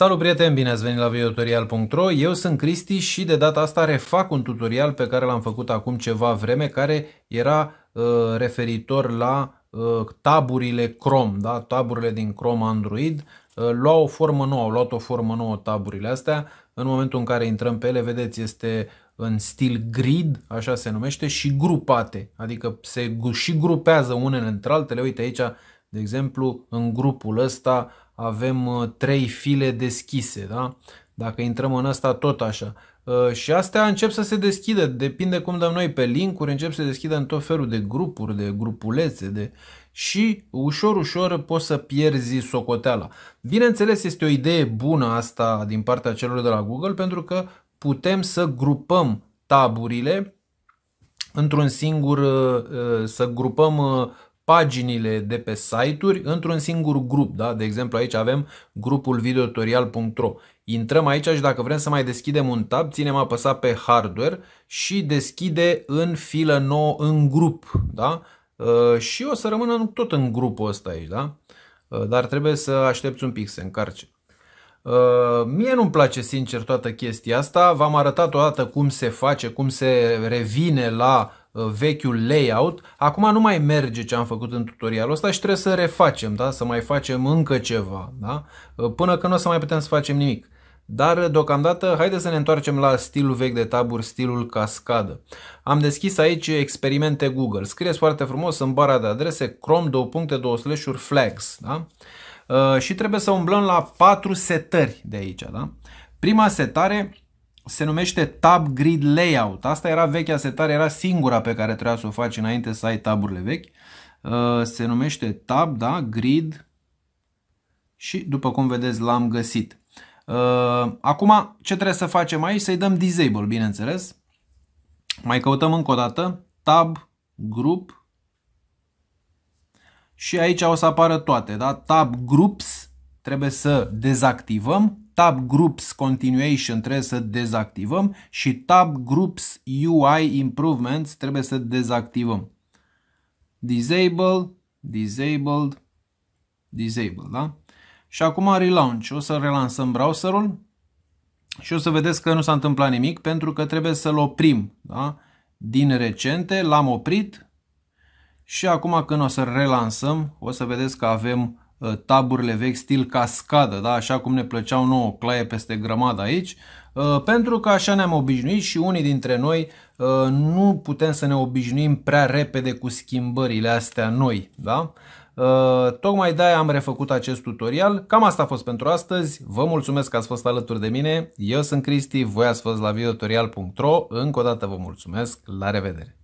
Salut prieteni, bine ați venit la videotorial.ro, eu sunt Cristi și de data asta refac un tutorial pe care l-am făcut acum ceva vreme care era uh, referitor la uh, taburile Chrome, da? taburile din Chrome Android uh, luau o formă nouă, au luat o formă nouă taburile astea, în momentul în care intrăm pe ele, vedeți, este în stil grid, așa se numește, și grupate, adică se și grupează unele între altele, uite aici, de exemplu, în grupul ăsta avem uh, trei file deschise, da? Dacă intrăm în asta, tot așa. Uh, și astea încep să se deschidă, depinde cum dăm noi pe linkuri, încep să se deschidă în tot felul de grupuri, de grupulețe, de... și ușor, ușor poți să pierzi socoteala. Bineînțeles, este o idee bună asta din partea celor de la Google, pentru că putem să grupăm taburile într-un singur, uh, să grupăm paginile de pe site-uri într-un singur grup. Da? De exemplu, aici avem grupul videotorial.ro. Intrăm aici și dacă vrem să mai deschidem un tab, ținem apăsat pe hardware și deschide în filă nouă în grup. Da? Uh, și o să rămână tot în grupul ăsta aici. Da? Uh, dar trebuie să aștepți un pic să încarce. Uh, mie nu-mi place sincer toată chestia asta. V-am arătat o dată cum se face, cum se revine la Uh, vechiul layout. Acum nu mai merge ce am făcut în tutorialul ăsta și trebuie să refacem, da? să mai facem încă ceva, da? Uh, până când nu o să mai putem să facem nimic. Dar uh, deocamdată haideți să ne întoarcem la stilul vechi de taburi, stilul cascadă. Am deschis aici experimente Google. Scrieți foarte frumos în bara de adrese chrome 2.2 flags. Da? Uh, și trebuie să umblăm la patru setări de aici. Da? Prima setare se numește Tab Grid Layout. Asta era vechea setare, era singura pe care trebuia să o faci înainte să ai taburile vechi. Uh, se numește Tab, da, Grid și după cum vedeți l-am găsit. Uh, acum, ce trebuie să facem aici? Să-i dăm Disable, bineînțeles. Mai căutăm încă o dată Tab, Group și aici o să apară toate. Da? Tab Groups trebuie să dezactivăm Tab Groups Continuation trebuie să dezactivăm și Tab Groups UI Improvements trebuie să dezactivăm. Disable, Disabled, Disabled, da? Și acum Relaunch. O să relansăm browserul și o să vedeți că nu s-a întâmplat nimic pentru că trebuie să-l oprim, da? Din recente l-am oprit și acum când o să relansăm o să vedeți că avem Uh, taburile vechi stil cascadă, da? așa cum ne plăceau nouă claie peste grămadă aici, uh, pentru că așa ne-am obișnuit și unii dintre noi uh, nu putem să ne obișnuim prea repede cu schimbările astea noi. Da? Tocmai de-aia am refăcut acest tutorial. Cam asta a fost pentru astăzi. Vă mulțumesc că ați fost alături de mine. Eu sunt Cristi, voi ați fost la videotutorial.ro. Încă o dată vă mulțumesc. La revedere!